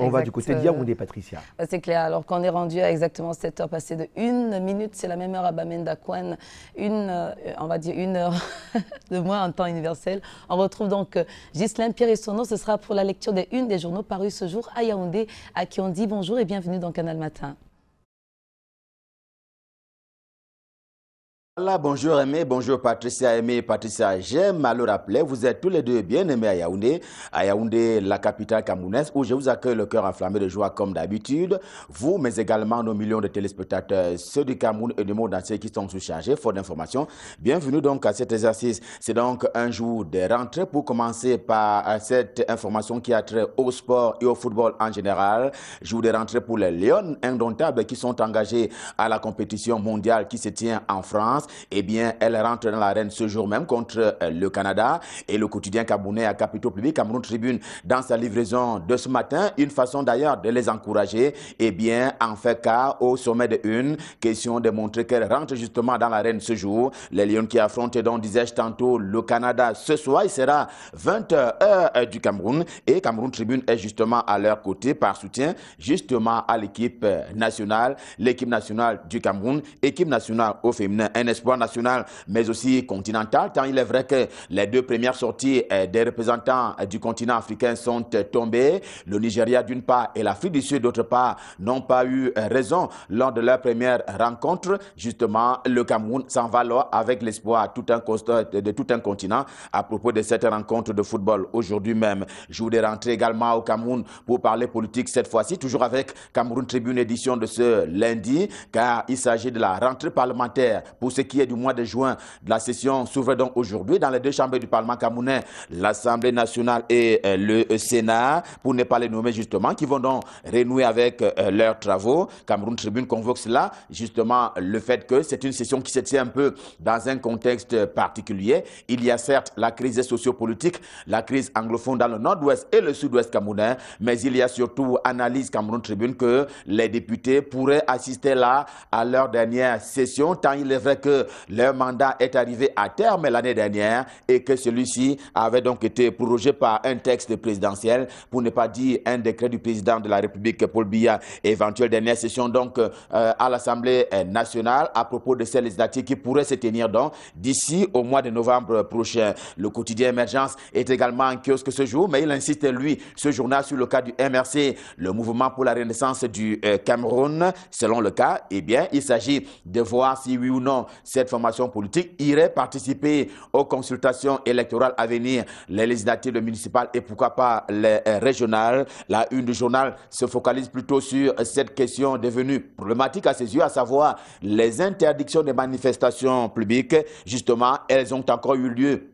On va du côté Yaoundé, euh, Patricia. Bah, c'est clair. Alors qu'on est rendu à exactement 7 heures passées de 1 minute, c'est la même heure à Bamenda Kwan, une, euh, on va dire une heure de moins en temps universel. On retrouve donc euh, Ghislaine Pierre Sono. Ce sera pour la lecture des une des journaux parus ce jour à Yaoundé, à qui on dit bonjour et bienvenue dans Canal Matin. Voilà, bonjour Aimé, bonjour Patricia Aimé, Patricia, j'aime à le rappeler, vous êtes tous les deux bien aimés à Yaoundé, à Yaoundé, la capitale camerounaise, où je vous accueille le cœur enflammé de joie comme d'habitude, vous, mais également nos millions de téléspectateurs, ceux du Cameroun et du monde entier qui sont sous-chargés, fort d'informations. Bienvenue donc à cet exercice. C'est donc un jour de rentrée pour commencer par euh, cette information qui a trait au sport et au football en général. Jour de rentrée pour les Lions indomptables qui sont engagés à la compétition mondiale qui se tient en France eh bien, elle rentre dans l'arène ce jour même contre euh, le Canada. Et le quotidien camerounais à capitaux public, Cameroun Tribune, dans sa livraison de ce matin, une façon d'ailleurs de les encourager, eh bien, en fait au sommet de une, question de montrer qu'elle rentre justement dans l'arène ce jour. Les Lions qui affrontent, donc, disais-je tantôt, le Canada ce soir, il sera 20h euh, du Cameroun. Et Cameroun Tribune est justement à leur côté par soutien justement à l'équipe euh, nationale, l'équipe nationale du Cameroun, équipe nationale au féminin espoir national, mais aussi continental, tant il est vrai que les deux premières sorties eh, des représentants eh, du continent africain sont eh, tombées. Le Nigeria, d'une part, et l'Afrique du Sud, d'autre part, n'ont pas eu raison lors de leur première rencontre. Justement, le Cameroun s'en va là avec l'espoir de tout un continent à propos de cette rencontre de football aujourd'hui même. Je voudrais rentrer également au Cameroun pour parler politique cette fois-ci, toujours avec Cameroun Tribune édition de ce lundi, car il s'agit de la rentrée parlementaire pour ce qui est du mois de juin la session s'ouvre donc aujourd'hui dans les deux chambres du Parlement camerounais, l'Assemblée nationale et euh, le euh, Sénat, pour ne pas les nommer justement, qui vont donc renouer avec euh, leurs travaux. Cameroun Tribune convoque cela, justement le fait que c'est une session qui se tient un peu dans un contexte particulier. Il y a certes la crise sociopolitique, la crise anglophone dans le nord-ouest et le sud-ouest camerounais, mais il y a surtout analyse Cameroun Tribune que les députés pourraient assister là à leur dernière session, tant il est vrai que leur mandat est arrivé à terme l'année dernière et que celui-ci avait donc été prorogé par un texte présidentiel, pour ne pas dire un décret du président de la République, Paul Biya. Éventuelle dernière session donc euh, à l'Assemblée nationale à propos de celle législative qui pourrait se tenir d'ici au mois de novembre prochain. Le quotidien Émergence est également en kiosque ce jour, mais il insiste, lui, ce journal sur le cas du MRC, le mouvement pour la renaissance du euh, Cameroun. Selon le cas, eh bien, il s'agit de voir si oui ou non cette formation politique irait participer aux consultations électorales à venir, les législatives, municipales et pourquoi pas les régionales. La une du journal se focalise plutôt sur cette question devenue problématique à ses yeux, à savoir les interdictions des manifestations publiques. Justement, elles ont encore eu lieu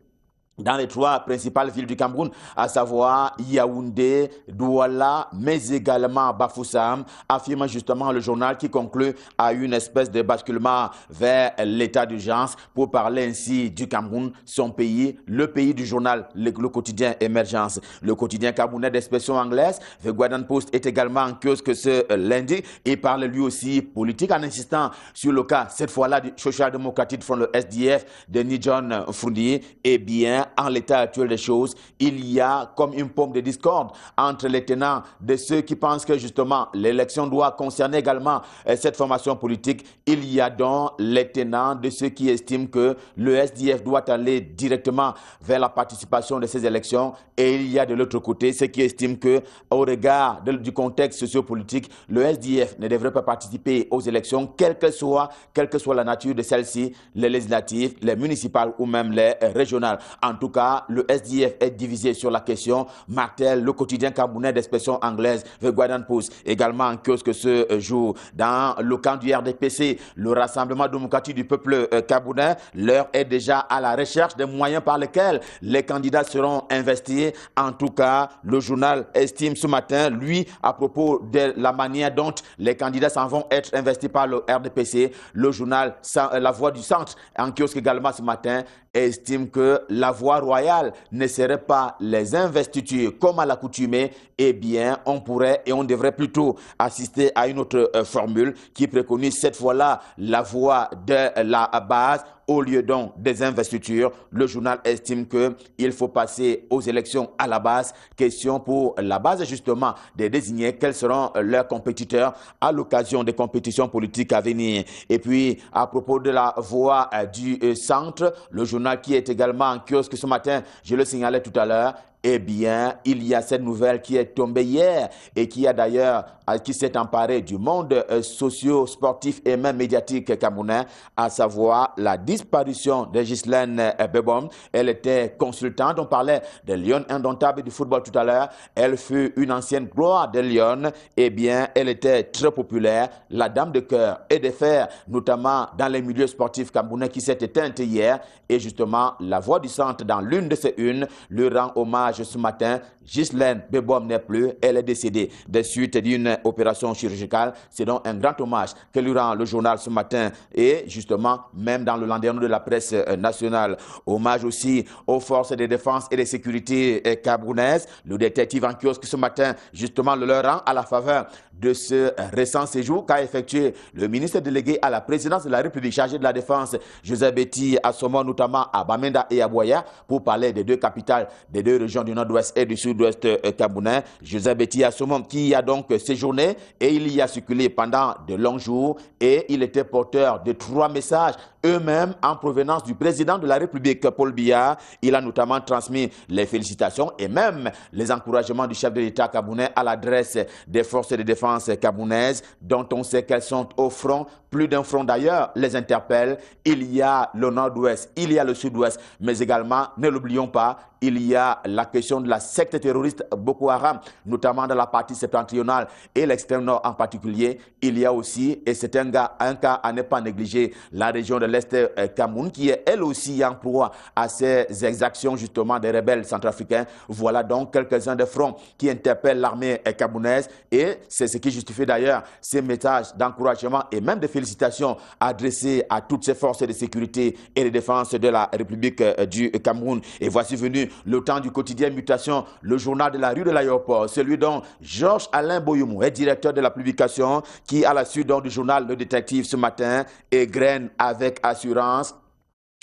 dans les trois principales villes du Cameroun, à savoir Yaoundé, Douala, mais également Bafoussam, affirme justement le journal qui conclut à une espèce de basculement vers l'état d'urgence pour parler ainsi du Cameroun, son pays, le pays du journal, le, quotidien Émergence. Le quotidien camerounais d'expression anglaise, The Guardian Post, est également en cause que ce euh, lundi et parle lui aussi politique en insistant sur le cas, cette fois-là, du Social Democratic Front, le SDF, de Nijon Fournier, et eh bien en l'état actuel des choses, il y a comme une pompe de discorde entre les tenants de ceux qui pensent que justement l'élection doit concerner également euh, cette formation politique. Il y a donc les tenants de ceux qui estiment que le SDF doit aller directement vers la participation de ces élections et il y a de l'autre côté ceux qui estiment que au regard du contexte sociopolitique, le SDF ne devrait pas participer aux élections, quelle que soit, quelle que soit la nature de celles-ci, les législatives, les municipales ou même les régionales. En tout cas, le SDF est divisé sur la question. Martel, le quotidien camerounais d'expression anglaise, The Guardian Post, également en kiosque ce euh, jour. Dans le camp du RDPC, le Rassemblement démocratique du peuple euh, camerounais, l'heure est déjà à la recherche des moyens par lesquels les candidats seront investis. En tout cas, le journal estime ce matin, lui, à propos de la manière dont les candidats s'en vont être investis par le RDPC, le journal La Voix du Centre, en kiosque également ce matin, estime que la voix royal ne serait pas les investitures comme à l'accoutumée, eh bien, on pourrait et on devrait plutôt assister à une autre euh, formule qui préconise cette fois-là la voie de la base au lieu donc des investitures, le journal estime qu'il faut passer aux élections à la base. Question pour la base justement des désigner quels seront leurs compétiteurs à l'occasion des compétitions politiques à venir. Et puis, à propos de la voie euh, du euh, centre, le journal qui est également en kiosque ce matin, je le signalais tout à l'heure, eh bien, il y a cette nouvelle qui est tombée hier et qui a d'ailleurs, euh, qui s'est emparée du monde euh, socio-sportif et même médiatique camerounais, à savoir la disparition de Ghislaine euh, Bebom. Elle était consultante, on parlait de Lyon indomptable du football tout à l'heure. Elle fut une ancienne gloire de Lyon. Eh bien, elle était très populaire, la dame de cœur et de fer, notamment dans les milieux sportifs camerounais qui s'est éteinte hier. Et justement, la voix du centre, dans l'une de ces unes, lui rend hommage message ce matin Ghislaine Bebom n'est plus, elle est décédée des suites d'une opération chirurgicale. C'est donc un grand hommage que lui rend le journal ce matin et justement même dans le lendemain de la presse euh, nationale. Hommage aussi aux forces de défense et de sécurité euh, camerounaises. Le détective en kiosque ce matin justement le leur rend à la faveur de ce récent séjour qu'a effectué le ministre délégué à la présidence de la République chargé de la défense, Joseph Betty Assomo, notamment à Bamenda et à Boya, pour parler des deux capitales des deux régions du nord-ouest et du sud ouest euh, cabounais, Joseph Betty qui y a donc séjourné et il y a circulé pendant de longs jours et il était porteur de trois messages eux-mêmes en provenance du président de la République, Paul Biya. Il a notamment transmis les félicitations et même les encouragements du chef de l'État cabounais à l'adresse des forces de défense cabounaises, dont on sait qu'elles sont au front. Plus d'un front d'ailleurs les interpelle. Il y a le nord-ouest, il y a le sud-ouest, mais également, ne l'oublions pas, il y a la question de la secte terroriste Boko Haram, notamment dans la partie septentrionale et l'extrême nord en particulier. Il y a aussi, et c'est un, cas à ne pas négliger, la région de l'Est euh, Cameroun, qui est elle aussi en proie à ces exactions justement des rebelles centrafricains. Voilà donc quelques-uns des fronts qui interpellent l'armée euh, camerounaise et c'est ce qui justifie d'ailleurs ces messages d'encouragement et même de félicitations adressés à toutes ces forces de sécurité et de défense de la République euh, du Cameroun. Et voici venu le temps du quotidien Mutation, le journal de la rue de l'aéroport, celui dont Georges Alain Boyoumou est directeur de la publication, qui, à la suite du journal Le Détective ce matin, égrène avec assurance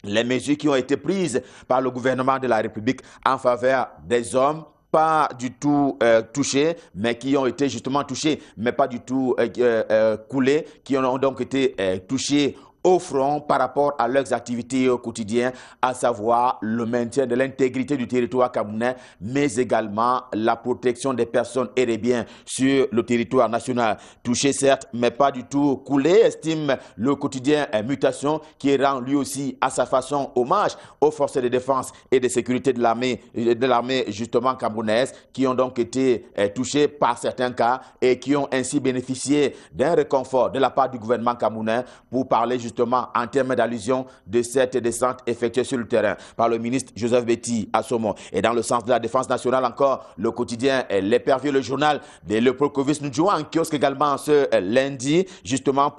les mesures qui ont été prises par le gouvernement de la République en faveur des hommes pas du tout euh, touchés, mais qui ont été justement touchés, mais pas du tout euh, euh, coulés, qui ont donc été touchés au front par rapport à leurs activités au quotidien, à savoir le maintien de l'intégrité du territoire camerounais, mais également la protection des personnes et des biens sur le territoire national. Touché certes, mais pas du tout coulé, estime le quotidien euh, Mutation, qui rend lui aussi à sa façon hommage aux forces de défense et de sécurité de l'armée, euh, de l'armée justement camerounaise, qui ont donc été euh, touchées par certains cas et qui ont ainsi bénéficié d'un réconfort de la part du gouvernement camerounais pour parler justement justement en termes d'allusion de cette descente effectuée sur le terrain par le ministre Joseph Betty à Saumon. Et dans le sens de la défense nationale encore, le quotidien euh, L'Épervier, le journal de nous jouons en kiosque également ce euh, lundi, justement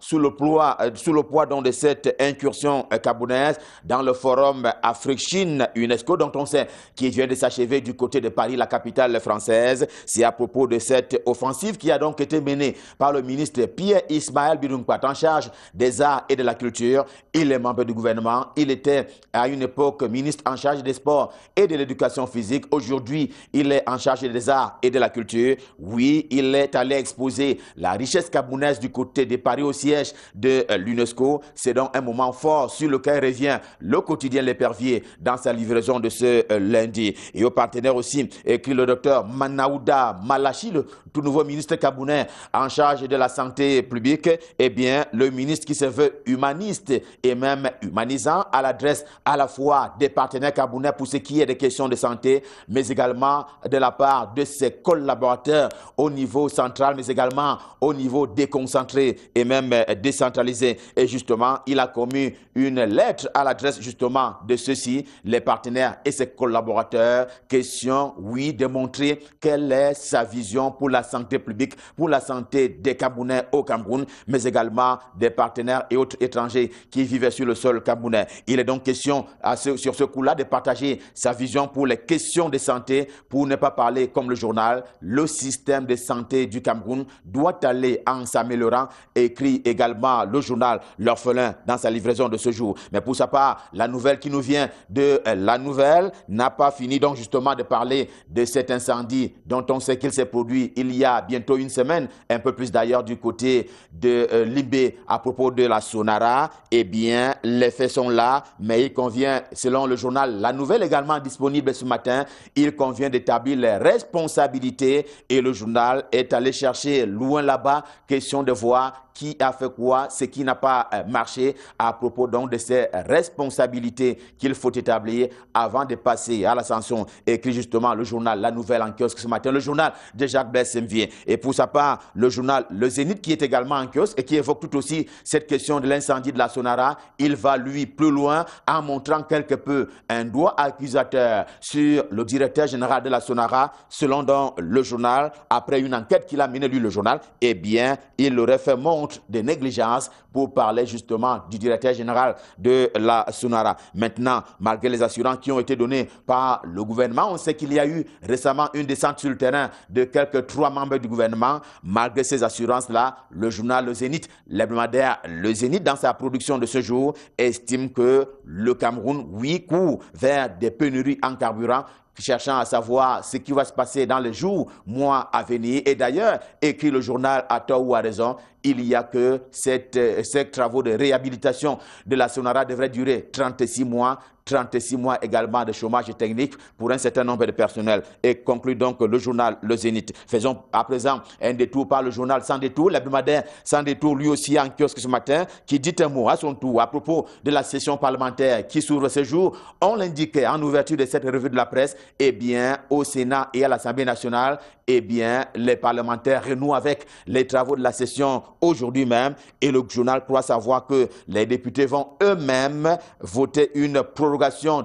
sous le, euh, sous le poids de cette incursion cabounaise dans le forum Afrique-Chine UNESCO dont on sait qui vient de s'achever du côté de Paris, la capitale française. C'est à propos de cette offensive qui a donc été menée par le ministre Pierre Ismaël Bidoumpat en charge des arts et de la culture. Il est membre du gouvernement. Il était à une époque ministre en charge des sports et de l'éducation physique. Aujourd'hui, il est en charge des arts et de la culture. Oui, il est allé exposer la richesse cabounaise du côté des Paris au siège de euh, l'UNESCO. C'est donc un moment fort sur lequel revient le quotidien L'Épervier dans sa livraison de ce euh, lundi. Et au partenaire aussi, écrit le docteur Manaouda Malachi, le tout nouveau ministre cabounais en charge de la santé publique. Eh bien, le ministre qui se humaniste et même humanisant à l'adresse à la fois des partenaires cabounais pour ce qui est des questions de santé, mais également de la part de ses collaborateurs au niveau central, mais également au niveau déconcentré et même décentralisé. Et justement, il a commis une lettre à l'adresse justement de ceux-ci, les partenaires et ses collaborateurs. Question, oui, de montrer quelle est sa vision pour la santé publique, pour la santé des Camerounais au Cameroun, mais également des partenaires et autres étrangers qui vivaient sur le sol camerounais. Il est donc question sur ce coup-là de partager sa vision pour les questions de santé, pour ne pas parler comme le journal. Le système de santé du Cameroun doit aller en s'améliorant, écrit également le journal L'Orphelin dans sa livraison de ce jour. Mais pour sa part, la nouvelle qui nous vient de euh, la nouvelle n'a pas fini donc justement de parler de cet incendie dont on sait qu'il s'est produit il y a bientôt une semaine, un peu plus d'ailleurs du côté de euh, Libé à propos de la Sonara, eh bien, les faits sont là, mais il convient, selon le journal La Nouvelle également disponible ce matin, il convient d'établir les responsabilités et le journal est allé chercher loin là-bas, question de voir qui a fait quoi, ce qui n'a pas euh, marché à propos donc de ces responsabilités qu'il faut établir avant de passer à l'ascension Écrit justement le journal La Nouvelle en kiosque ce matin, le journal de Jacques Blaise Et pour sa part, le journal Le Zénith qui est également en kiosque et qui évoque tout aussi cette question de l'incendie de la Sonara. Il va lui plus loin en montrant quelque peu un doigt accusateur sur le directeur général de la Sonara, selon dans le journal, après une enquête qu'il a menée lui le journal, eh bien, il aurait fait mon des de négligence pour parler justement du directeur général de la Sonara. Maintenant, malgré les assurances qui ont été données par le gouvernement, on sait qu'il y a eu récemment une descente sur le terrain de quelques trois membres du gouvernement. Malgré ces assurances-là, le journal Le Zénith, l'hebdomadaire Le Zénith, dans sa production de ce jour, estime que le Cameroun, oui, court vers des pénuries en carburant cherchant à savoir ce qui va se passer dans les jours, mois à venir. Et d'ailleurs, écrit le journal à tort ou à raison, il y a que cette, euh, ces travaux de réhabilitation de la Sonara devraient durer 36 mois 36 mois également de chômage technique pour un certain nombre de personnels. Et conclut donc le journal Le Zénith. Faisons à présent un détour par le journal Sans détour, l'hebdomadaire Sans détour, lui aussi en kiosque ce matin, qui dit un mot à son tour à propos de la session parlementaire qui s'ouvre ce jour. On l'indiquait en ouverture de cette revue de la presse, eh bien, au Sénat et à l'Assemblée nationale, eh bien, les parlementaires renouent avec les travaux de la session aujourd'hui même et le journal croit savoir que les députés vont eux-mêmes voter une prorogation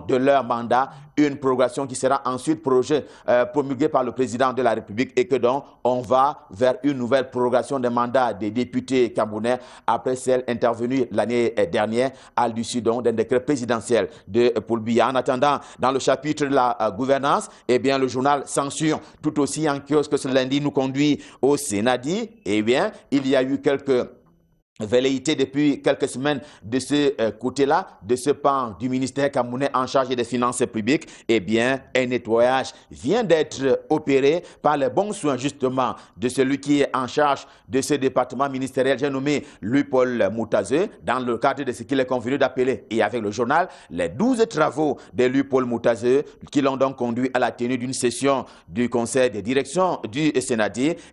de leur mandat, une prorogation qui sera ensuite euh, promulguée par le président de la République et que donc on va vers une nouvelle prorogation des mandats des députés camerounais après celle intervenue l'année dernière à l'issue d'un décret présidentiel de Paul En attendant, dans le chapitre de la euh, gouvernance, eh bien, le journal Censure, tout aussi en kiosque ce lundi, nous conduit au Sénat. dit, eh bien, il y a eu quelques velléité depuis quelques semaines de ce euh, côté-là, de ce pan du ministère camerounais en charge des finances publiques, eh bien, un nettoyage vient d'être opéré par les bons soins, justement, de celui qui est en charge de ce département ministériel, j'ai nommé Louis-Paul Moutazeux, dans le cadre de ce qu'il est convenu d'appeler, et avec le journal, les 12 travaux de Louis-Paul Moutazeux, qui l'ont donc conduit à la tenue d'une session du conseil de direction du Sénat,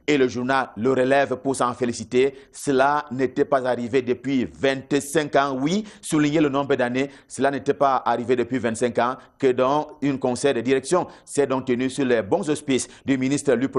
et le journal le relève pour s'en féliciter. Cela n'était pas arrivé depuis 25 ans. Oui, souligner le nombre d'années, cela n'était pas arrivé depuis 25 ans que dans une conseil de direction. C'est donc tenu sur les bons auspices du ministre Luc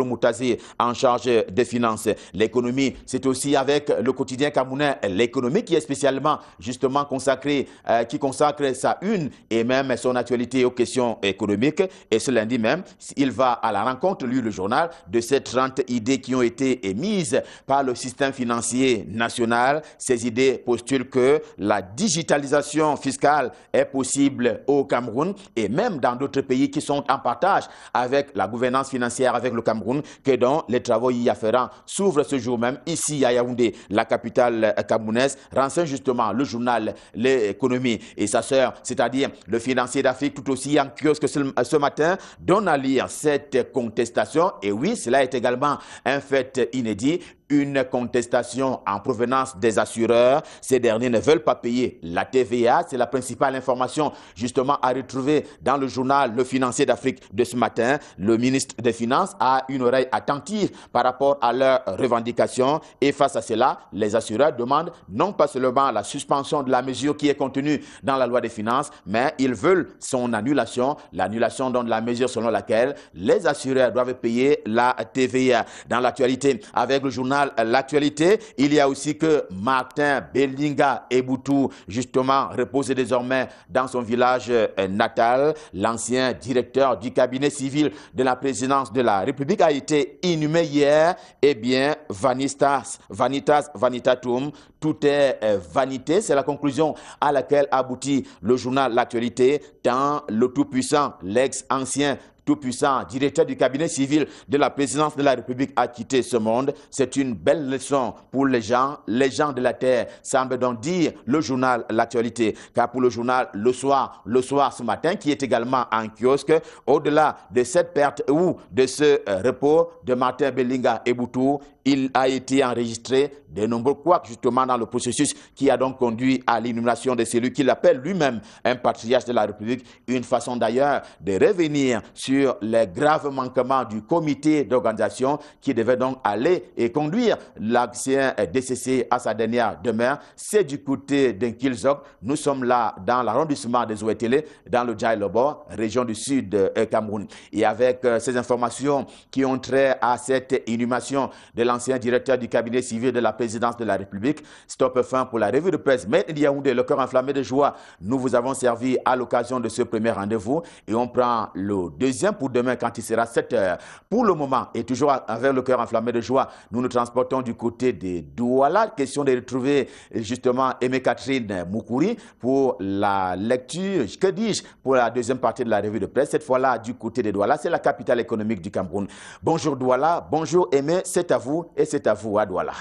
en charge des finances. L'économie, c'est aussi avec le quotidien camounais, l'économie qui est spécialement justement consacrée, euh, qui consacre sa une et même son actualité aux questions économiques. Et ce lundi même, il va à la rencontre, lui, le journal, de ces 30 idées qui ont été émises par le système financier national ces idées postulent que la digitalisation fiscale est possible au Cameroun et même dans d'autres pays qui sont en partage avec la gouvernance financière avec le Cameroun, que dont les travaux y afférents s'ouvrent ce jour même ici à Yaoundé, la capitale camerounaise, renseigne justement le journal L'économie et sa sœur, c'est-à-dire le financier d'Afrique tout aussi en kiosque ce matin, donne à lire cette contestation. Et oui, cela est également un fait inédit une contestation en provenance des assureurs. Ces derniers ne veulent pas payer la TVA. C'est la principale information justement à retrouver dans le journal Le Financier d'Afrique de ce matin. Le ministre des Finances a une oreille attentive par rapport à leurs revendications et face à cela, les assureurs demandent non pas seulement la suspension de la mesure qui est contenue dans la loi des finances, mais ils veulent son annulation, l'annulation de la mesure selon laquelle les assureurs doivent payer la TVA. Dans l'actualité, avec le journal L'actualité. Il y a aussi que Martin Bellinga Eboutou, justement, repose désormais dans son village euh, natal. L'ancien directeur du cabinet civil de la présidence de la République a été inhumé hier. Eh bien, Vanitas, Vanitas, Vanitatum, tout est euh, vanité. C'est la conclusion à laquelle aboutit le journal L'actualité, tant le tout-puissant, l'ex-ancien tout-Puissant, directeur du cabinet civil de la présidence de la République, a quitté ce monde. C'est une belle leçon pour les gens, les gens de la terre, semble donc dire le journal L'actualité. Car pour le journal Le Soir, Le Soir ce matin, qui est également en kiosque, au-delà de cette perte ou de ce euh, repos de Martin Bellinga et Boutou, il a été enregistré de nombreux couacs justement dans le processus qui a donc conduit à l'inhumation de celui qu'il appelle lui-même un patriarche de la République. Une façon d'ailleurs de revenir sur les graves manquements du comité d'organisation qui devait donc aller et conduire l'ancien DCC à sa dernière demeure. C'est du côté d'Inkilzok. Nous sommes là dans l'arrondissement des Zouetele, dans le Djaïlobo, région du sud euh, Cameroun. Et avec euh, ces informations qui ont trait à cette inhumation de l'ancien ancien directeur du cabinet civil de la présidence de la République. Stop fin pour la revue de presse. mais Yaoundé, le cœur enflammé de joie. Nous vous avons servi à l'occasion de ce premier rendez-vous et on prend le deuxième pour demain quand il sera 7 heures. Pour le moment, et toujours avec le cœur enflammé de joie, nous nous transportons du côté des Douala. Question de retrouver justement Aimé Catherine Moukouri pour la lecture, que dis-je, pour la deuxième partie de la revue de presse. Cette fois-là, du côté des Douala, c'est la capitale économique du Cameroun. Bonjour Douala, bonjour Aimé, c'est à vous et c'est à vous, Adouala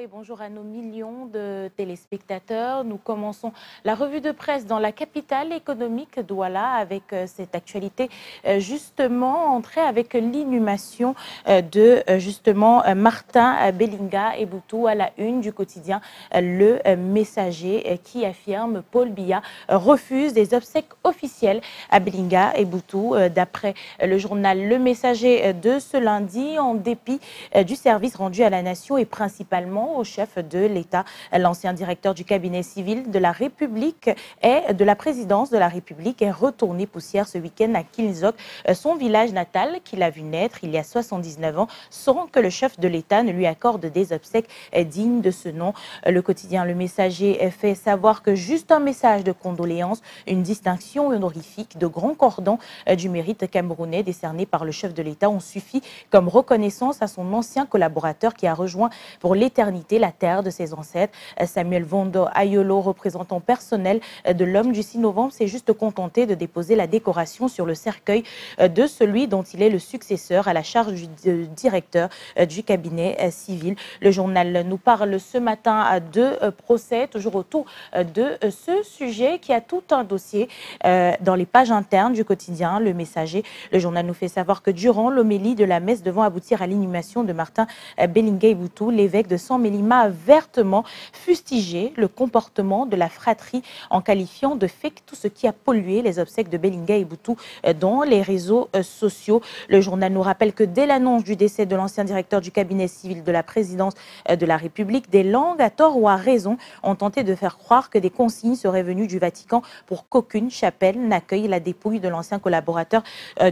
et bonjour à nos millions de téléspectateurs. Nous commençons la revue de presse dans la capitale économique Douala avec euh, cette actualité euh, justement entrée avec l'inhumation euh, de justement Martin Bellinga et Boutou à la une du quotidien Le Messager qui affirme Paul Biya refuse des obsèques officielles à Bellinga et Boutou d'après le journal Le Messager de ce lundi en dépit du service rendu à la nation et principalement au chef de l'État. L'ancien directeur du cabinet civil de la République et de la présidence de la République est retourné poussière ce week-end à Kinsok, euh, son village natal qu'il a vu naître il y a 79 ans, sans que le chef de l'État ne lui accorde des obsèques euh, dignes de ce nom. Euh, le quotidien Le Messager fait savoir que juste un message de condoléances, une distinction honorifique de grand cordon du mérite camerounais décerné par le chef de l'État ont suffi comme reconnaissance à son ancien collaborateur qui a rejoint pour l'éternité la terre de ses ancêtres. Euh, Samuel Vondo Ayolo, représentant personnel euh, de l'homme du 6 novembre, s'est juste contenté de déposer la décoration sur le cercueil euh, de celui dont il est le successeur à la charge du directeur du cabinet civil. Le journal nous parle ce matin de procès, toujours autour de ce sujet qui a tout un dossier dans les pages internes du quotidien Le Messager. Le journal nous fait savoir que durant l'homélie de la messe devant aboutir à l'inhumation de Martin Bellingay l'évêque de San Mélima a vertement fustigé le comportement de la fratrie en qualifiant de fake tout ce qui a pollué les obsèques de Bellinga et Boutou euh, dans les réseaux euh, sociaux. Le journal nous rappelle que dès l'annonce du décès de l'ancien directeur du cabinet civil de la présidence euh, de la République, des langues à tort ou à raison ont tenté de faire croire que des consignes seraient venues du Vatican pour qu'aucune chapelle n'accueille la dépouille de l'ancien collaborateur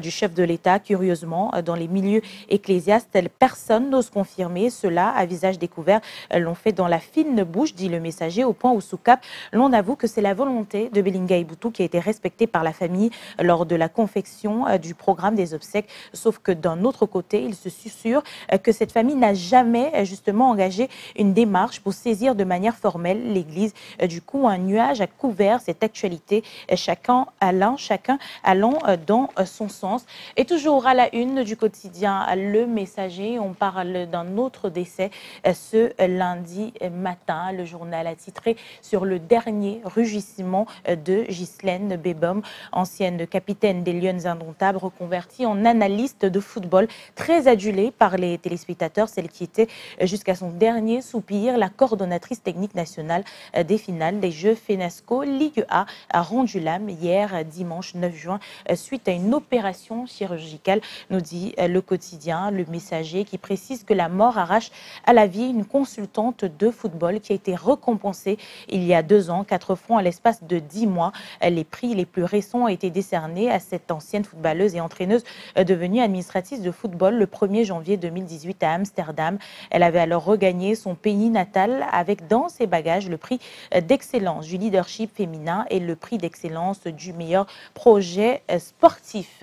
du chef de l'État. Curieusement, dans les milieux ecclésiastes, personne n'ose confirmer cela à visage découvert l'ont fait dans la fine bouche, dit le messager, au point où sous cap, l'on avoue que c'est la volonté de Belinga Boutou qui a été respectée par la famille lors de la confection euh, du programme des obsèques. Sauf que d'un autre côté, il se susurre euh, que cette famille n'a jamais euh, justement engagé une démarche pour saisir de manière formelle l'Église. Du coup, un nuage a couvert cette actualité, chacun allant, chacun allant dans son sens. Et toujours à la une du quotidien, le messager, on parle d'un autre décès euh, ce lundi matin. Le journal a titré sur le dernier rugissement euh, de Ghislaine Bebom, ancienne capitaine des lions indomptables, reconvertie en analyste de football, très adulée par les téléspectateurs, celle qui était euh, jusqu'à son dernier soupir la coordonnatrice technique nationale des finales des Jeux FENASCO Ligue A a rendu l'âme hier dimanche 9 juin suite à une opération chirurgicale, nous dit le quotidien Le Messager qui précise que la mort arrache à la vie une consultante de football qui a été récompensée il y a deux ans, quatre fois à l'espace de dix mois. Les prix les plus récents ont été décernés à cette ancienne footballeuse et entraîneuse devenue administratrice de football le 1er janvier 2018 à Amsterdam. Elle avait alors regagné son pays natal avec dans ses bagages le prix d'excellence du leadership féminin et le prix d'excellence du meilleur projet sportif.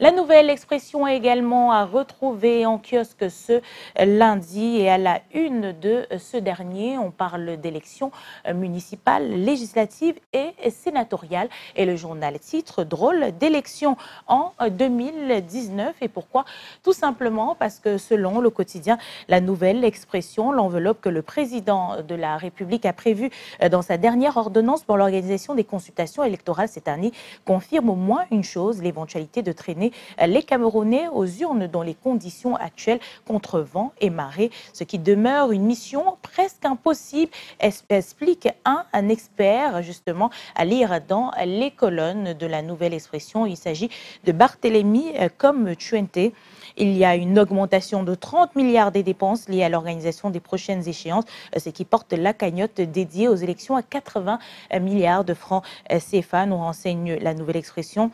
La nouvelle expression également à retrouver en kiosque ce lundi et à la une de ce dernier. On parle d'élections municipales, législatives et sénatoriales. Et le journal titre Drôle d'élection en 2019. Et pourquoi Tout simplement parce que selon le quotidien, la nouvelle expression, l'enveloppe que le président de la République a prévue dans sa dernière ordonnance pour l'organisation des consultations électorales cette année confirme au moins une chose, l'éventualité de traîner les Camerounais aux urnes dans les conditions actuelles contre vent et marée ce qui demeure une mission presque impossible, explique un, expert justement à lire dans les colonnes de la nouvelle expression. Il s'agit de Barthélemy euh, comme Chuente. Il y a une augmentation de 30 milliards des dépenses liées à l'organisation des prochaines échéances, euh, ce qui porte la cagnotte dédiée aux élections à 80 milliards de francs euh, CFA, nous renseigne la nouvelle expression.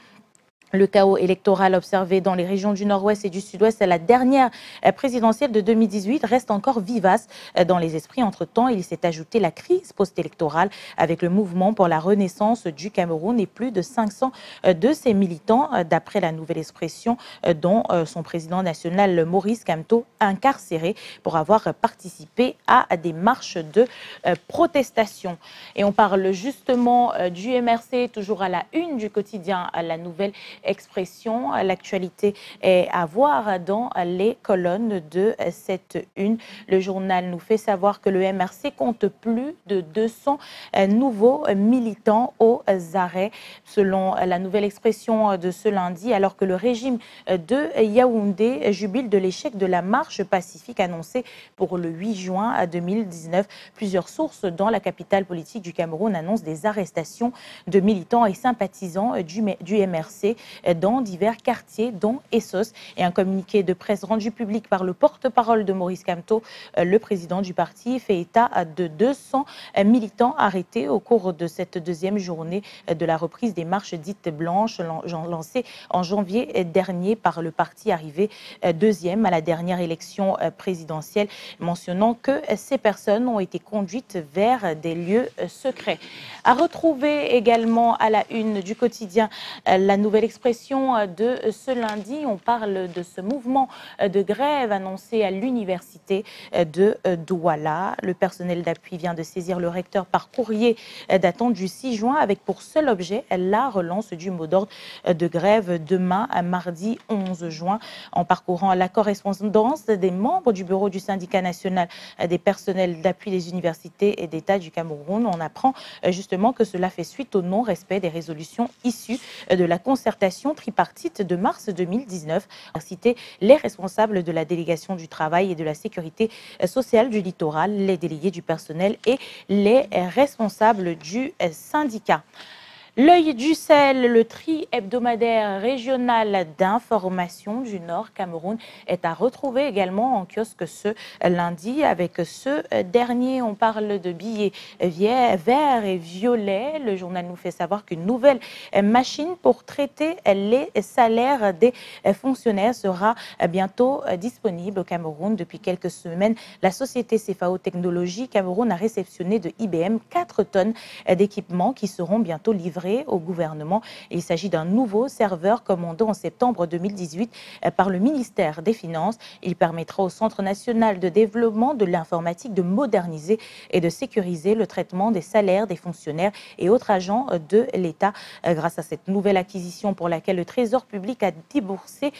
Le chaos électoral observé dans les régions du Nord-Ouest et du Sud-Ouest à la dernière euh, présidentielle de 2018 reste encore vivace euh, dans les esprits. Entre-temps, il s'est ajouté la crise post-électorale avec le mouvement pour la renaissance du Cameroun et plus de 500 euh, de ses militants, d'après la nouvelle expression, dont son président national Maurice Camteau, incarcéré pour avoir participé à des marches de protestation. Et on parle justement du MRC, toujours à la une du quotidien, à la nouvelle expression, l'actualité est à voir dans les colonnes de cette une. Le journal nous fait savoir que le MRC compte plus de 200 euh, nouveaux militants aux arrêts, selon la nouvelle expression de ce lundi, alors que le régime de Yaoundé jubile de l'échec de la marche pacifique annoncée pour le 8 juin 2019. Plusieurs sources dans la capitale politique du Cameroun annoncent des arrestations de militants et sympathisants du MRC dans divers quartiers, dont Essos. Et un communiqué de presse rendu public par le porte-parole de Maurice Camteau, le président du parti, fait état de 200 euh, militants arrêtés au cours de cette deuxième journée euh, de la reprise des marches dites blanches lancées en janvier euh, dernier par le parti arrivé deuxième à la dernière élection présidentielle, mentionnant que ces personnes ont été conduites vers des lieux secrets. À retrouver également à la une du quotidien la nouvelle l'expression euh, de euh, ce lundi. On parle de ce mouvement euh, de grève annoncé à l'université de Douala. Le personnel d'appui vient de saisir le recteur par courrier datant du 6 juin avec pour seul objet la relance du mot d'ordre de grève demain, mardi 11 juin. En parcourant la correspondance des membres du bureau du syndicat national des personnels d'appui des universités et d'État du Cameroun, on apprend justement que cela fait suite au non-respect des résolutions issues de la concertation tripartite de mars 2019. a cité les responsables de la délégation du travail et de la sécurité euh, sociale du littoral, les délégués du personnel et les responsables du euh, syndicat. L'œil du sel, le tri hebdomadaire régional d'information du Nord Cameroun est à retrouver également en kiosque ce lundi. Avec ce dernier, on parle de billets verts et violets. Le journal nous fait savoir qu'une nouvelle machine pour traiter les salaires des fonctionnaires sera bientôt disponible au Cameroun. Depuis quelques semaines, la société CFAO Technologies Cameroun a réceptionné de IBM 4 tonnes d'équipements qui seront bientôt livrés au gouvernement. Il s'agit d'un nouveau serveur commandé en septembre 2018 euh, par le ministère des Finances. Il permettra au Centre national de développement de l'informatique de moderniser et de sécuriser le traitement des salaires des fonctionnaires et autres agents euh, de l'État. Euh, grâce à cette nouvelle acquisition pour laquelle le Trésor public a déboursé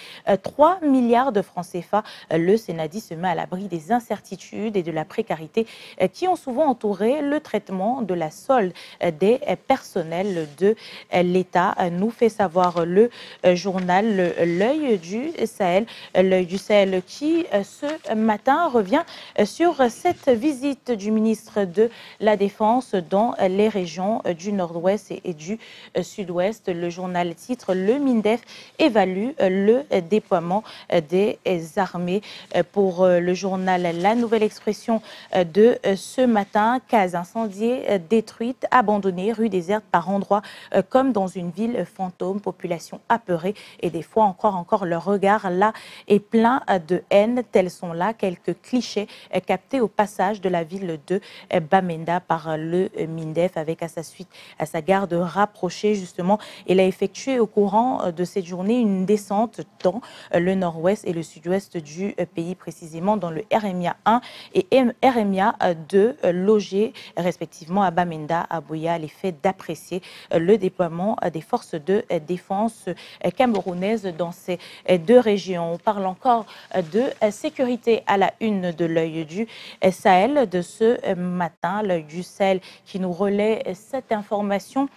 3 milliards de francs CFA, le Sénadi se met à l'abri des incertitudes et de la précarité qui ont souvent entouré le traitement de la solde des personnels de euh, l'État, euh, nous fait savoir le euh, journal L'œil du Sahel. L'œil du Sahel qui, ce matin, revient sur cette visite du ministre de la Défense dans les régions du nord-ouest et du sud-ouest. Le journal titre Le MINDEF évalue le déploiement des armées. Pour le journal La Nouvelle Expression de ce matin, cases incendiées, détruites, abandonnées, rues désertes par endroit. Euh, comme dans une ville fantôme, population apeurée et des fois encore, encore leur regard là est plein euh, de haine. Tels sont là quelques clichés euh, captés au passage de la ville de Bamenda par le MINDEF avec à sa suite, à sa garde rapprochée justement. Il a effectué au courant de cette journée une descente dans le nord-ouest et le sud-ouest du pays, précisément dans le RMIA 1 et RMIA 2, logés respectivement à Bamenda, à Boya, l'effet d'apprécier le déploiement des forces de défense camerounaises dans ces deux régions. On parle encore de sécurité à la une de l'œil du Sahel de ce matin, l'œil du Sahel qui nous relaie cette information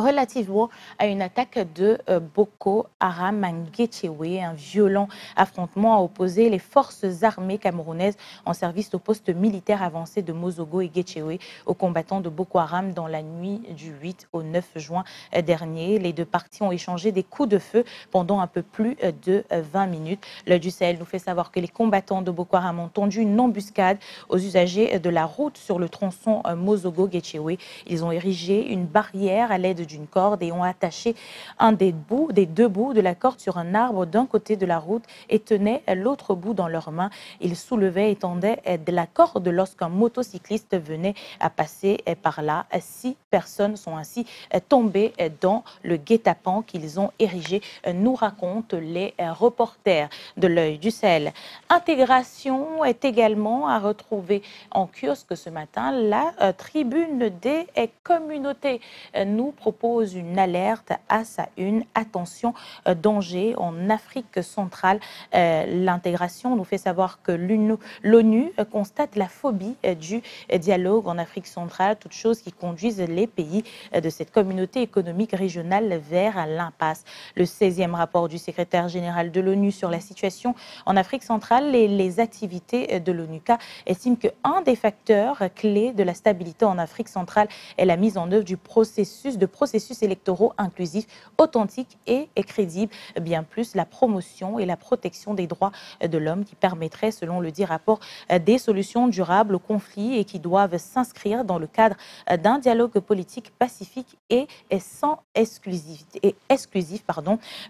relativement à une attaque de euh, Boko Haram à Ngechewe, un violent affrontement a opposé les forces armées camerounaises en service au poste militaire avancé de Mozogo et Ngechewe aux combattants de Boko Haram dans la nuit du 8 au 9 juin euh, dernier. Les deux parties ont échangé des coups de feu pendant un peu plus euh, de 20 minutes. Le du Sahel nous fait savoir que les combattants de Boko Haram ont tendu une embuscade aux usagers de la route sur le tronçon Mozogo-Getchewe. Ils ont érigé une barrière à l'aide d'une corde et ont attaché un des, bouts, des deux bouts de la corde sur un arbre d'un côté de la route et tenaient l'autre bout dans leurs mains. Ils soulevaient et tendaient eh, de la corde lorsqu'un motocycliste venait à passer eh, par là. Six personnes sont ainsi eh, tombées dans le guet-apens qu'ils ont érigé, nous racontent les reporters de l'œil du sel. Intégration est également à retrouver en kiosque ce matin. La tribune des communautés nous propose une alerte à sa une. Attention, euh, danger en Afrique centrale. Euh, l'intégration nous fait savoir que l'ONU euh, constate la phobie du dialogue en Afrique centrale, toutes choses qui conduisent les pays de cette communauté économique régionale vers l'impasse. Le 16e rapport du secrétaire général de l'ONU sur la situation en Afrique centrale et les activités de l'ONUCA estime que un des facteurs clés de la stabilité en Afrique centrale est la mise en œuvre du processus de processus électoraux inclusifs, authentiques et, crédibles. Bien plus, la promotion et la protection des droits de l'homme qui permettrait, selon le dit rapport, des solutions durables aux conflits et qui doivent s'inscrire dans le cadre d'un dialogue politique pacifique et sans exclusivité. exclusif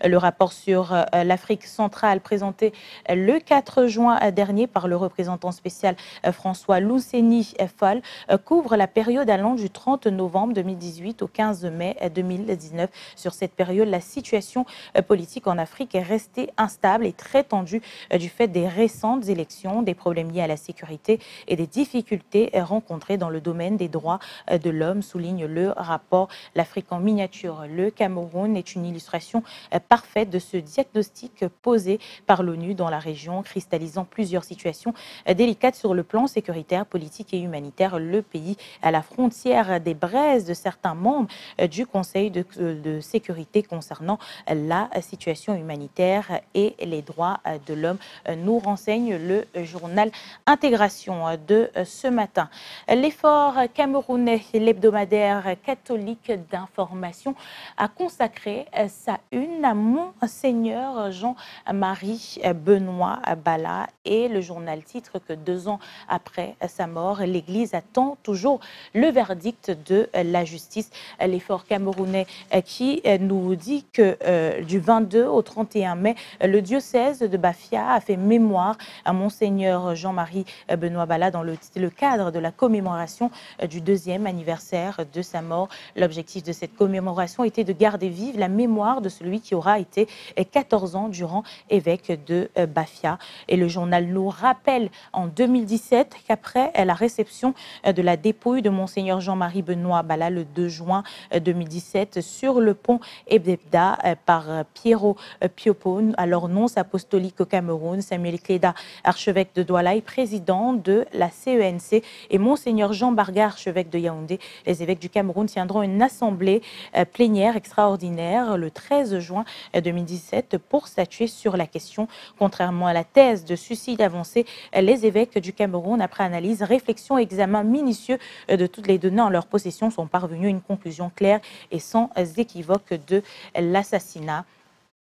Le rapport sur euh, l'Afrique centrale présenté le 4 juin dernier par le représentant spécial euh, François Lousseni Fall euh, couvre la période allant du 30 novembre 2018 au 15 mai mai 2019. Sur cette période, la situation euh, politique en Afrique est restée instable et très tendue euh, du fait des récentes élections, des problèmes liés à la sécurité et des difficultés euh, rencontrées dans le domaine des droits de l'homme, souligne le rapport L'Afrique en miniature. Le Cameroun est une illustration parfaite de ce diagnostic posé par l'ONU dans la région, cristallisant plusieurs situations délicates sur le plan sécuritaire, politique et humanitaire. Le pays à la frontière des braises de certains membres du Conseil euh, de, sécurité concernant la situation humanitaire et les droits euh, de l'homme, euh, nous renseigne le journal Intégration de ce matin. L'effort camerounais, l'hebdomadaire catholique d'information, a consacré sa une à Monseigneur Jean-Marie Benoît Bala et le journal titre que deux ans après sa mort, l'Église attend toujours le verdict de la justice. L'effort camerounais euh, qui euh, nous dit que euh, du 22 au 31 mai, le diocèse de Bafia a fait mémoire à Monseigneur Jean-Marie Benoît Bala dans le, le, cadre de la commémoration du deuxième anniversaire de sa mort. L'objectif de cette commémoration était de garder vive la mémoire de celui qui aura été 14 ans durant évêque de Bafia. Et le journal nous rappelle en 2017 qu'après la réception de la dépouille de Monseigneur Jean-Marie Benoît Bala le 2 juin 2017 sur le pont Ebdebda euh, par euh, Piero euh, Piopone, alors nonce apostolique au Cameroun, Samuel Cléda, archevêque de Douala président de la CENC, e et Monseigneur Jean Barga, archevêque de Yaoundé. Les évêques du Cameroun tiendront une assemblée plénière extraordinaire le 13 juin 2017 pour statuer sur la question. Contrairement à la thèse de suicide avancée, les évêques du Cameroun, après analyse, réflexion examen minutieux de toutes les données en leur possession, sont parvenus à une conclusion claire et sans équivoque de l'assassinat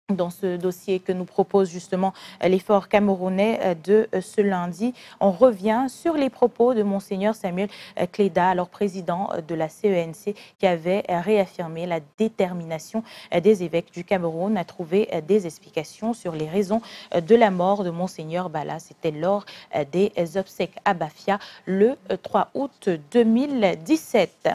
dans ce dossier que nous propose justement l'effort camerounais de ce lundi. On revient sur les propos de monseigneur Samuel Cléda, alors président de la CENC, e qui avait réaffirmé la détermination des évêques du Cameroun à trouver des explications sur les raisons de la mort de monseigneur Bala. C'était lors des obsèques à Bafia le 3 août 2017.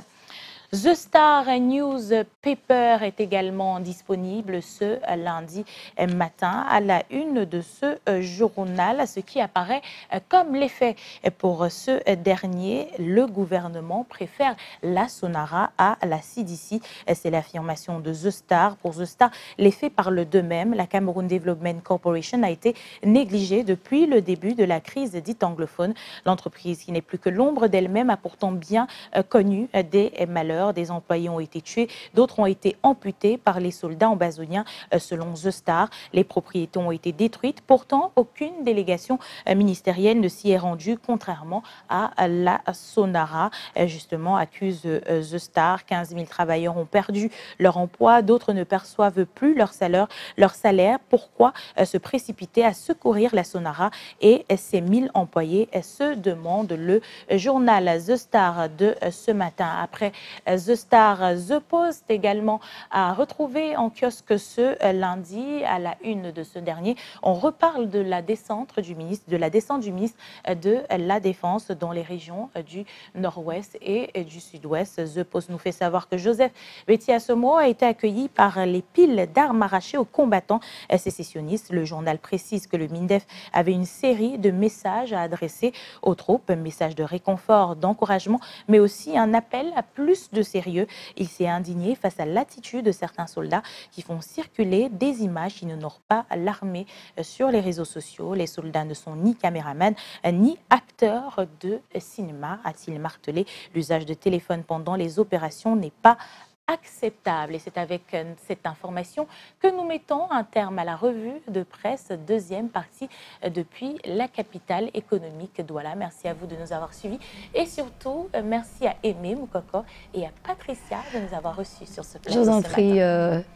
The Star News Paper est également disponible ce lundi matin à la une de ce euh, journal, ce qui apparaît euh, comme l'effet. Pour ce dernier, le gouvernement préfère la Sonara à la CDC. C'est l'affirmation de The Star. Pour The Star, l'effet parle d'eux-mêmes. La Cameroon Development Corporation a été négligée depuis le début de la crise dite anglophone. L'entreprise, qui n'est plus que l'ombre d'elle-même, a pourtant bien euh, connu des malheurs des employés ont été tués, d'autres ont été amputés par les soldats ambazoniens, euh, selon The Star. Les propriétés ont été détruites. Pourtant, aucune délégation euh, ministérielle ne s'y est rendue, contrairement à la Sonara. Euh, justement, accuse The Star, 15 000 travailleurs ont perdu leur emploi, d'autres ne perçoivent plus leur salaire. Leur salaire. Pourquoi se précipiter à secourir la Sonara et ses 1000 employés se demande le journal The Star de ce matin. Après The Star, The Post également a retrouvé en kiosque ce lundi à la une de ce dernier. On reparle de la descente du ministre, de la descente du ministre de la Défense dans les régions du Nord-Ouest et du Sud-Ouest. The Post nous fait savoir que Joseph Betty somo a été accueilli par les piles d'armes arrachées aux combattants sécessionnistes. Le journal précise que le MINDEF avait une série de messages à adresser aux troupes, messages de réconfort, d'encouragement, mais aussi un appel à plus de de sérieux. Il s'est indigné face à l'attitude de certains soldats qui font circuler des images qui n'honorent pas l'armée euh, sur les réseaux sociaux. Les soldats ne sont ni caméramans euh, ni acteurs de cinéma, a-t-il martelé. L'usage de téléphone pendant les opérations n'est pas acceptable. Et c'est avec euh, cette information que nous mettons un terme à la revue de presse, deuxième partie euh, depuis la capitale économique Douala. Merci à vous de nous avoir suivis et surtout euh, merci à Aimé Moukoko et à Patricia de nous avoir reçus sur ce plateau. Je vous en prie,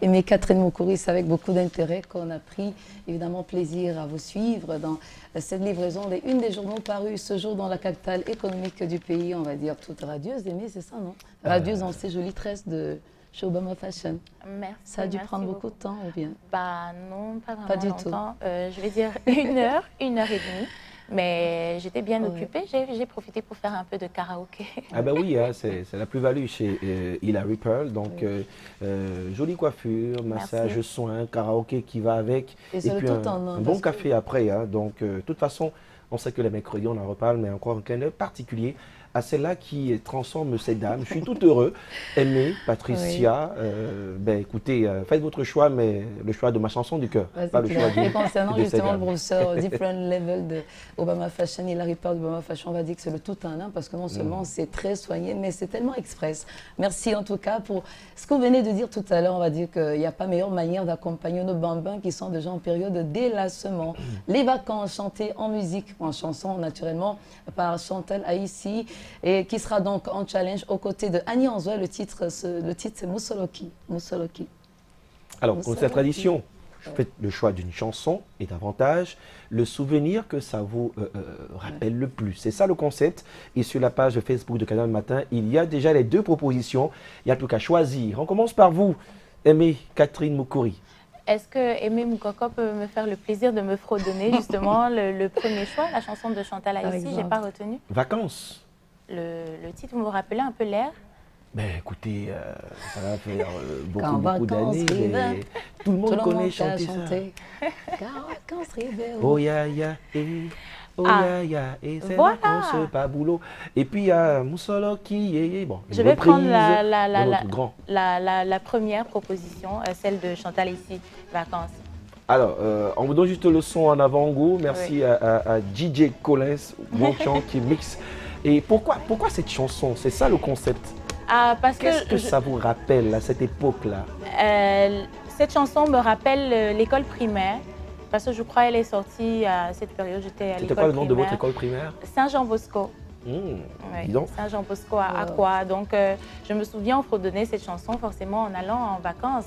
Aimé Catherine Moukouris, avec beaucoup d'intérêt qu'on a pris évidemment plaisir à vous suivre dans cette livraison des une des journaux parus ce jour dans la capitale économique du pays, on va dire toute radieuse. Aimé, c'est ça, non Radieuse dans ces jolies tresses de chez Obama Fashion. Merci. Ça a dû prendre beaucoup. de temps ou bien Bah non, pas du Tout. Euh, je vais dire une heure, une heure et demie. Mais j'étais bien occupée, j'ai profité pour faire un peu de karaoké. Ah ben oui, hein, c'est la plus-value chez euh, Il A Pearl. Donc, euh, jolie coiffure, massage, soins, soin, karaoké qui va avec. Et, puis un, hein, bon café après. Hein. donc, de toute façon, on sait que les mercredis, on en reparle, mais encore un clin d'œil particulier à ah, celle-là qui transforme ces dames. Je suis tout heureux. Aimé, Patricia, euh, ben, écoutez, euh, faites votre choix, mais le choix de ma chanson du cœur, bah, pas le Et concernant justement le brosseur Different Level de Obama Fashion et la Ripper d'Obama Fashion, on va dire que c'est le tout un hein, parce que non mm. seulement c'est très soigné, mais c'est tellement express. Merci en tout cas pour ce qu'on venait de dire tout à l'heure. On va dire qu'il n'y a pas meilleure manière d'accompagner nos bambins qui sont déjà en période de délassement. Mm. Les vacances chantées en musique, en chanson naturellement par Chantal Haïssi et qui sera donc en challenge aux côtés de Annie Anzoua. Le titre, le titre c'est Musoloki. Alors, pour la tradition, je fais le choix d'une chanson et davantage le souvenir que ça vous euh, euh, rappelle le plus. C'est ça le concept. Et sur la page Facebook de Canal Matin, il y a déjà les deux propositions. Il y a tout qu'à choisir. On commence par vous, Aimée Catherine Moukouri. Est-ce que Aimé Moukoko peut me faire le plaisir de me fredonner justement le, premier choix, la chanson de Chantal Haïti J'ai pas retenu. Vacances le, titre, vous me rappelez un peu l'air ben écoutez, euh, ça va faire euh, beaucoup, beaucoup d'années. Tout le monde connaît chanter, ça. Quand oh, oh ya ya, eh, oh ya ah. ya, yeah, c'est voilà. pas boulot. Et puis il y a Moussolo qui est eh, Je vais prendre la, la, la, la, première proposition, euh, celle de Chantal ici, vacances. Alors, euh, on vous donne juste le son en avant-goût. Merci à, DJ Collins, chant qui mixe et pourquoi, pourquoi cette chanson C'est ça le concept ah, Qu'est-ce que, ça vous rappelle à cette époque-là euh, Cette chanson me rappelle euh, l'école primaire. Parce que je crois qu'elle est sortie à cette période, j'étais à l'école C'était quoi le nom de votre école primaire Saint-Jean Bosco. Mmh, Ça, j'en pose quoi à quoi Donc, euh, je me souviens, on fredonnait cette chanson forcément en allant en vacances.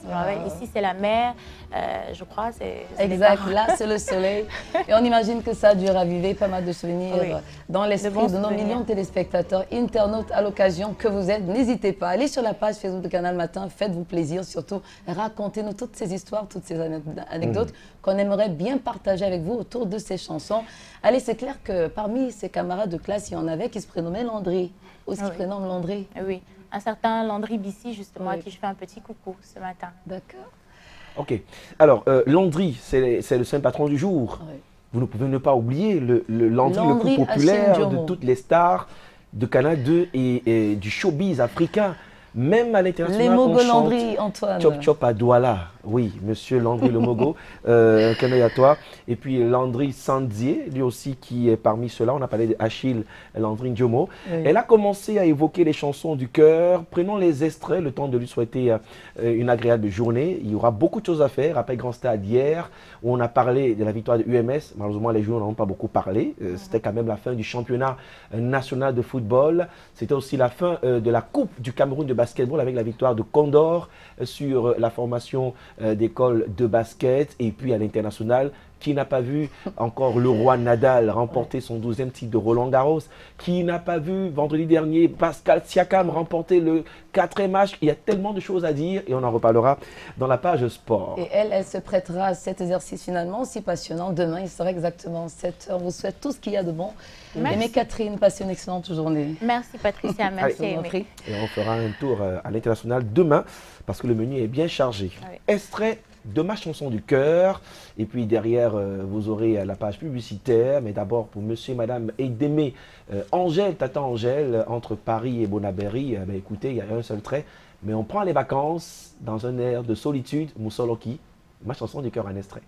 ici, c'est la mer, euh, je crois. c'est Exact, là, c'est le soleil. Et on imagine que ça a dû raviver pas mal de souvenirs dans l'esprit de, nos millions de téléspectateurs, internautes à l'occasion que vous êtes. N'hésitez pas, allez sur la page Facebook de Canal Matin, faites-vous plaisir, surtout racontez-nous toutes ces histoires, toutes ces mmh. anecdotes qu'on aimerait bien partager avec vous autour de ces chansons. Allez, c'est clair que parmi ses camarades de classe, il y en avait qui se prénommait Landry, Aussi ce Landry. Eh oui, un certain Landry Bissy, justement, à qui je fais un petit coucou ce matin. D'accord. Ok. Alors, euh, Landry, c'est le saint patron du jour. Vous ne pouvez ne pas oublier le, Landry, le plus populaire de toutes les stars de Canal 2 et, du showbiz africain. Même à l'international, Les mots Antoine. Chop Chop à Douala. Oui, monsieur Landry Lomogo, euh, un à toi. Et puis Landry Sandier, lui aussi qui est parmi ceux-là. On a parlé d'Achille Landry Ndiomo. Elle a commencé à évoquer les chansons du cœur. Prenons les extraits, le temps de lui souhaiter euh, une agréable journée. Il y aura beaucoup de choses à faire. Après Grand Stade hier, on a parlé de la victoire de UMS. Malheureusement, les joueurs n'en ont pas beaucoup parlé. Euh, c'était quand même la fin du championnat euh, national de football. C'était aussi la fin de la Coupe du Cameroun de basketball avec la victoire de Condor sur la formation euh, d'école de basket et puis à l'international qui n'a pas vu encore le roi Nadal remporter son douzième titre de Roland Garros Qui n'a pas vu vendredi dernier Pascal Siakam remporter le 4e match Il y a tellement de choses à dire et on en reparlera dans la page sport. Et elle, elle se prêtera à cet exercice finalement aussi passionnant. Demain, il sera exactement 7 heures. vous souhaite tout ce qu'il y a de bon. Merci. Catherine, passez une excellente journée. Merci Patricia, merci Allez, Et on fera un tour euh, à l'international demain parce que le menu est bien chargé. Est-ce ah Extrait de ma chanson du cœur. Et puis derrière, euh, vous aurez euh, la page publicitaire. Mais d'abord, pour monsieur et madame et d'aimer euh, Angèle, tata Angèle, entre Paris et Bonaberry, ben, écoutez, il y a un seul trait. Mais on prend les vacances dans un air de solitude, Moussoloki, ma chanson du cœur, un extrait.